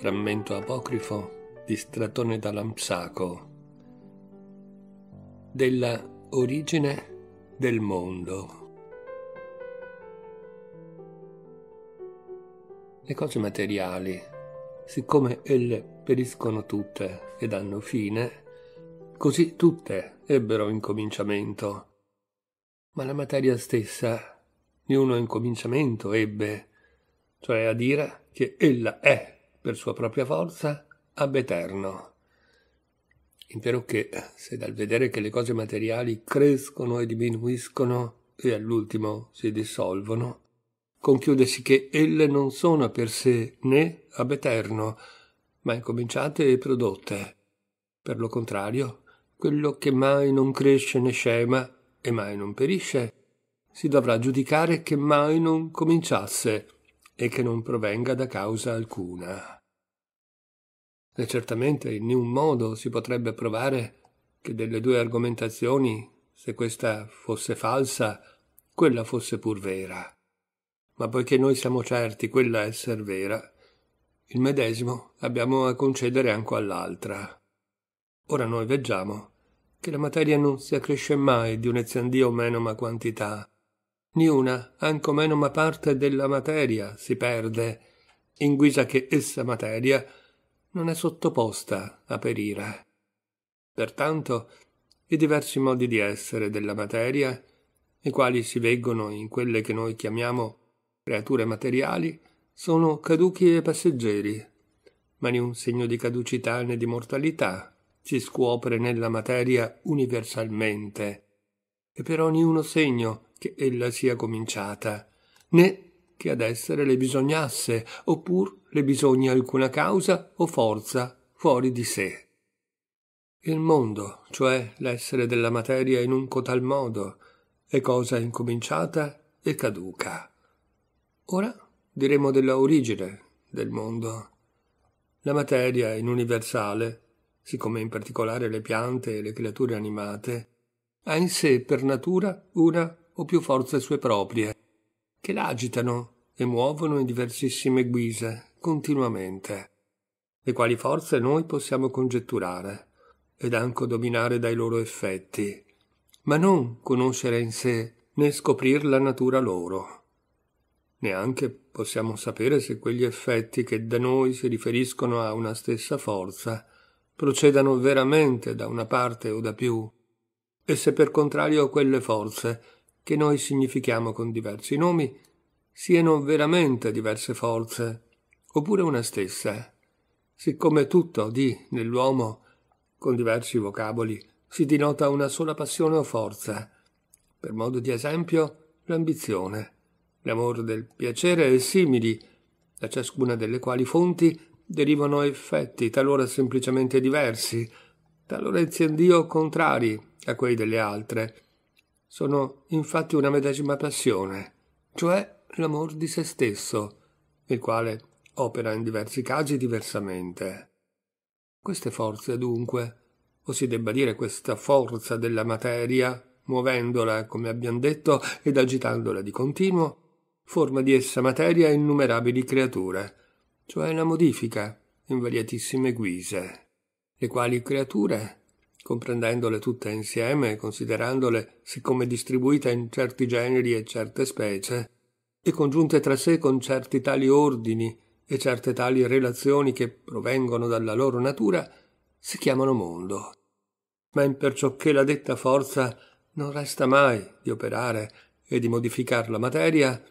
Frammento apocrifo di Stratone da Lampsaco della origine del mondo. Le cose materiali, siccome elle periscono tutte e danno fine, così tutte ebbero incominciamento. Ma la materia stessa, di uno incominciamento ebbe, cioè a dire che ella è per sua propria forza ab eterno. Impero che, se dal vedere che le cose materiali crescono e diminuiscono e all'ultimo si dissolvono, conchiudesi che elle non sono per sé né ab eterno, ma incominciate e prodotte. Per lo contrario, quello che mai non cresce né scema e mai non perisce, si dovrà giudicare che mai non cominciasse e che non provenga da causa alcuna. E certamente in un modo si potrebbe provare che delle due argomentazioni, se questa fosse falsa, quella fosse pur vera. Ma poiché noi siamo certi quella esser vera, il medesimo abbiamo a concedere anche all'altra. Ora noi veggiamo che la materia non si accresce mai di un'eziandio menoma quantità, niuna anco menoma parte della materia si perde, in guisa che essa materia non è sottoposta a perire. Pertanto, i diversi modi di essere della materia, i quali si veggono in quelle che noi chiamiamo creature materiali, sono caduchi e passeggeri, ma né un segno di caducità né di mortalità si scuopre nella materia universalmente, e per ognuno segno che ella sia cominciata, né che ad essere le bisognasse, oppur le bisogni alcuna causa o forza fuori di sé. Il mondo, cioè l'essere della materia in un cotal modo, è cosa incominciata e caduca. Ora diremo della origine del mondo. La materia in universale, siccome in particolare le piante e le creature animate, ha in sé per natura una o più forze sue proprie, che la agitano e muovono in diversissime guise, continuamente, le quali forze noi possiamo congetturare ed anche dominare dai loro effetti, ma non conoscere in sé né scoprir la natura loro. Neanche possiamo sapere se quegli effetti che da noi si riferiscono a una stessa forza procedano veramente da una parte o da più, e se per contrario quelle forze che noi significhiamo con diversi nomi siano veramente diverse forze, oppure una stessa, eh. siccome tutto di nell'uomo, con diversi vocaboli, si denota una sola passione o forza, per modo di esempio l'ambizione, l'amore del piacere e simili, da ciascuna delle quali fonti derivano effetti talora semplicemente diversi, talora eziendio contrari a quei delle altre, sono infatti una medesima passione, cioè l'amor di se stesso, il quale opera in diversi casi diversamente. Queste forze, dunque, o si debba dire questa forza della materia, muovendola, come abbiamo detto, ed agitandola di continuo, forma di essa materia innumerabili creature, cioè la modifica in variatissime guise, le quali creature comprendendole tutte insieme e considerandole, siccome distribuite in certi generi e certe specie, e congiunte tra sé con certi tali ordini e certe tali relazioni che provengono dalla loro natura, si chiamano mondo. Ma imperciò che la detta forza non resta mai di operare e di modificar la materia,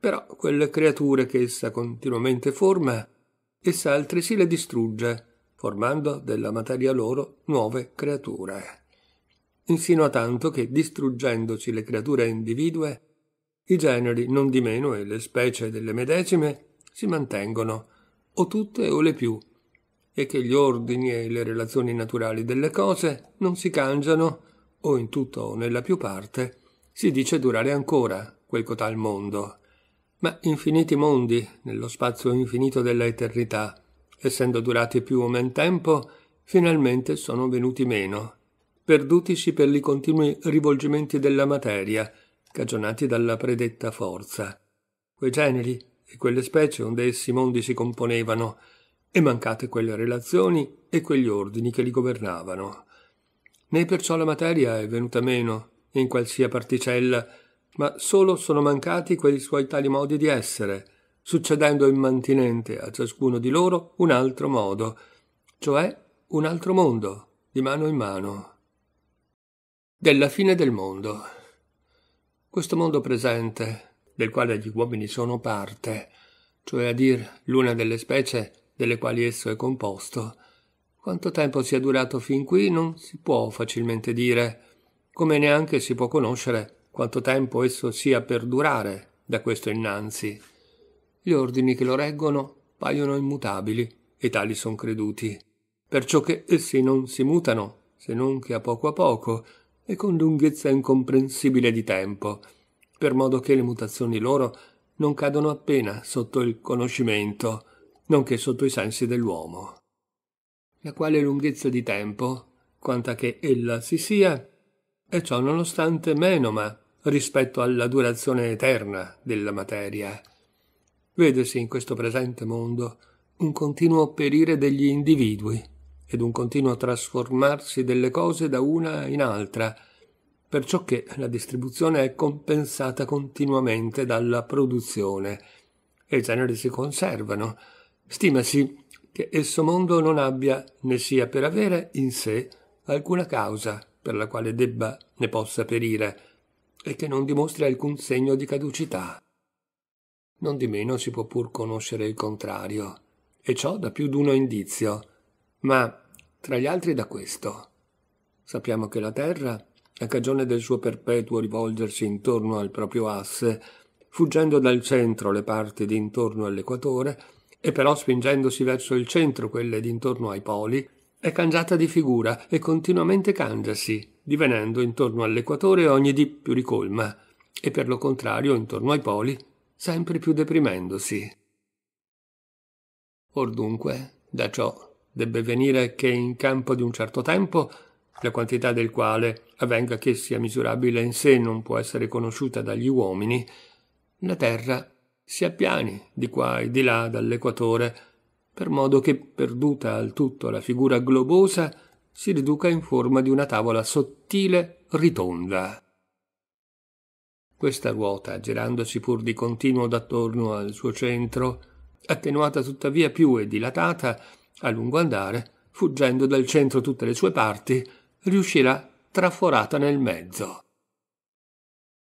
però quelle creature che essa continuamente forma, essa altresì le distrugge formando della materia loro nuove creature. Insino a tanto che, distruggendoci le creature individue, i generi non di meno e le specie delle medesime si mantengono, o tutte o le più, e che gli ordini e le relazioni naturali delle cose non si cangiano, o in tutto o nella più parte, si dice durare ancora quel cotal mondo. Ma infiniti mondi, nello spazio infinito della eternità, essendo durati più o meno tempo, finalmente sono venuti meno, perdutisi per i continui rivolgimenti della materia, cagionati dalla predetta forza. Quei generi e quelle specie onde essi mondi si componevano, e mancate quelle relazioni e quegli ordini che li governavano. Né perciò la materia è venuta meno in qualsiasi particella, ma solo sono mancati quei suoi tali modi di essere, succedendo immantinente a ciascuno di loro un altro modo, cioè un altro mondo, di mano in mano. Della fine del mondo. Questo mondo presente, del quale gli uomini sono parte, cioè a dir l'una delle specie delle quali esso è composto, quanto tempo sia durato fin qui non si può facilmente dire, come neanche si può conoscere quanto tempo esso sia per durare da questo innanzi. Gli ordini che lo reggono paiono immutabili, e tali son creduti, perciò che essi non si mutano, se non che a poco a poco, e con lunghezza incomprensibile di tempo, per modo che le mutazioni loro non cadono appena sotto il conoscimento, nonché sotto i sensi dell'uomo. La quale lunghezza di tempo, quanta che ella si sia, è ciò nonostante menoma rispetto alla durazione eterna della materia, Vedesi in questo presente mondo un continuo perire degli individui ed un continuo trasformarsi delle cose da una in altra, perciò che la distribuzione è compensata continuamente dalla produzione. E i generi si conservano. Stimasi che esso mondo non abbia né sia per avere in sé alcuna causa per la quale debba né possa perire, e che non dimostri alcun segno di caducità. Non di meno si può pur conoscere il contrario, e ciò da più di uno indizio, ma tra gli altri da questo. Sappiamo che la Terra, a cagione del suo perpetuo rivolgersi intorno al proprio asse, fuggendo dal centro le parti di intorno all'equatore, e però spingendosi verso il centro quelle di intorno ai poli, è cangiata di figura e continuamente cangiasi, divenendo intorno all'equatore ogni di più ricolma, e per lo contrario intorno ai poli sempre più deprimendosi. Or dunque, da ciò debbe venire che in campo di un certo tempo, la quantità del quale avvenga che sia misurabile in sé non può essere conosciuta dagli uomini, la terra si appiani di qua e di là dall'equatore, per modo che, perduta al tutto la figura globosa, si riduca in forma di una tavola sottile ritonda questa ruota, girandosi pur di continuo d'attorno al suo centro, attenuata tuttavia più e dilatata, a lungo andare, fuggendo dal centro tutte le sue parti, riuscirà traforata nel mezzo.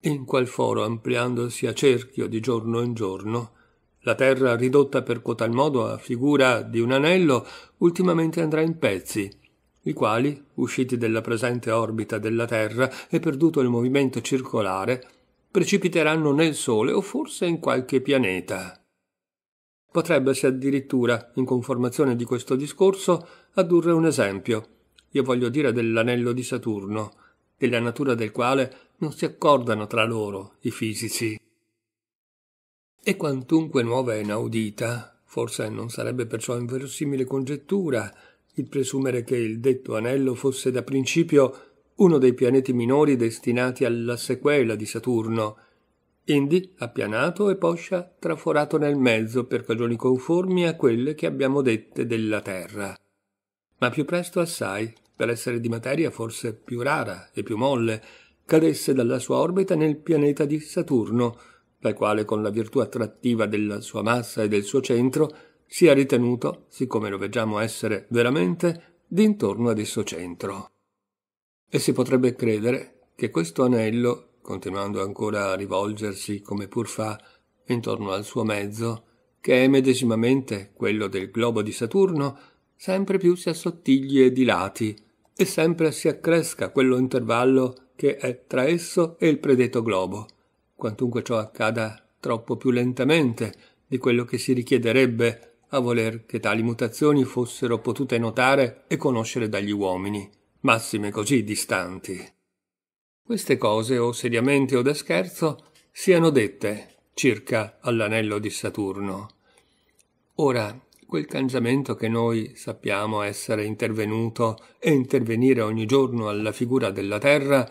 In qual foro ampliandosi a cerchio di giorno in giorno, la terra ridotta per cotal modo a figura di un anello, ultimamente andrà in pezzi, i quali, usciti dalla presente orbita della Terra e perduto il movimento circolare, precipiteranno nel Sole o forse in qualche pianeta. Potrebbesi addirittura, in conformazione di questo discorso, addurre un esempio. Io voglio dire dell'anello di Saturno, della natura del quale non si accordano tra loro i fisici. E quantunque nuova e inaudita, forse non sarebbe perciò inverosimile congettura il presumere che il detto anello fosse da principio uno dei pianeti minori destinati alla sequela di Saturno, Indi appianato e Poscia traforato nel mezzo per cagioni conformi a quelle che abbiamo dette della Terra. Ma più presto assai, per essere di materia forse più rara e più molle, cadesse dalla sua orbita nel pianeta di Saturno, dal quale con la virtù attrattiva della sua massa e del suo centro si è ritenuto, siccome lo vediamo essere veramente, d'intorno ad esso centro. E si potrebbe credere che questo anello, continuando ancora a rivolgersi come pur fa intorno al suo mezzo, che è medesimamente quello del globo di Saturno, sempre più si assottigli e dilati, e sempre si accresca quello intervallo che è tra esso e il predetto globo, quantunque ciò accada troppo più lentamente di quello che si richiederebbe a voler che tali mutazioni fossero potute notare e conoscere dagli uomini massime così distanti. Queste cose, o seriamente o da scherzo, siano dette circa all'anello di Saturno. Ora, quel cangiamento che noi sappiamo essere intervenuto e intervenire ogni giorno alla figura della Terra,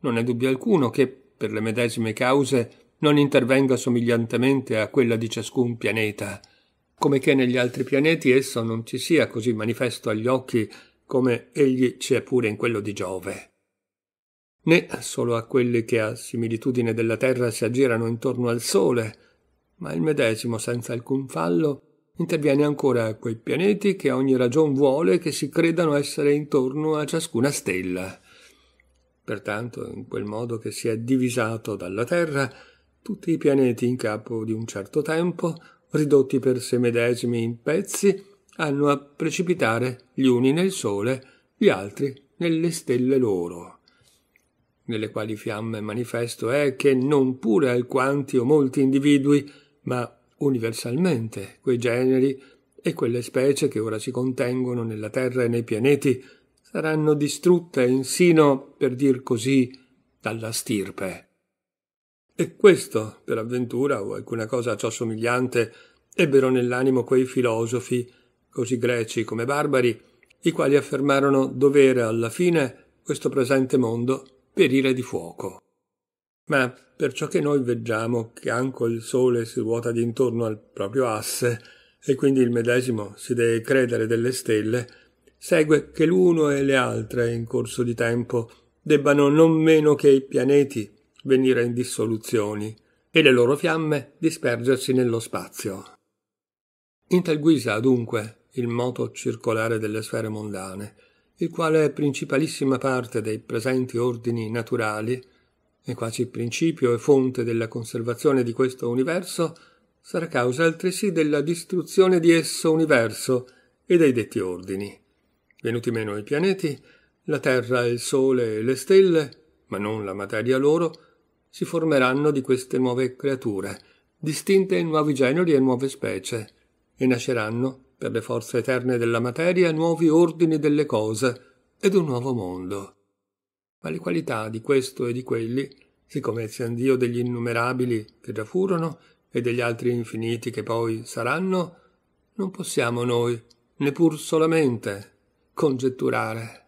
non è dubbio alcuno che, per le medesime cause, non intervenga somigliantemente a quella di ciascun pianeta, come che negli altri pianeti esso non ci sia così manifesto agli occhi come egli ci è pure in quello di Giove. Né solo a quelli che a similitudine della terra si aggirano intorno al sole, ma il medesimo, senza alcun fallo, interviene ancora a quei pianeti che ogni ragion vuole che si credano essere intorno a ciascuna stella. Pertanto, in quel modo che si è divisato dalla Terra, tutti i pianeti in capo di un certo tempo, ridotti per se medesimi in pezzi, hanno a precipitare gli uni nel sole, gli altri nelle stelle loro, nelle quali fiamme manifesto è che non pure alquanti o molti individui, ma universalmente quei generi e quelle specie che ora si contengono nella terra e nei pianeti saranno distrutte insino, per dir così, dalla stirpe. E questo, per avventura o alcuna cosa a ciò somigliante, ebbero nell'animo quei filosofi così greci come barbari, i quali affermarono dovere alla fine questo presente mondo perire di fuoco. Ma perciò che noi veggiamo che anco il sole si ruota d'intorno al proprio asse, e quindi il medesimo si deve credere delle stelle, segue che l'uno e le altre in corso di tempo debbano non meno che i pianeti venire in dissoluzioni e le loro fiamme dispergersi nello spazio. In tal guisa, dunque, il moto circolare delle sfere mondane, il quale è principalissima parte dei presenti ordini naturali, e quasi principio e fonte della conservazione di questo universo, sarà causa altresì della distruzione di esso universo e dei detti ordini. Venuti meno i pianeti, la Terra, il Sole e le stelle, ma non la materia loro, si formeranno di queste nuove creature, distinte in nuovi generi e nuove specie, e nasceranno per le forze eterne della materia, nuovi ordini delle cose ed un nuovo mondo. Ma le qualità di questo e di quelli, siccome siano Dio degli innumerabili che già furono e degli altri infiniti che poi saranno, non possiamo noi, neppur solamente, congetturare.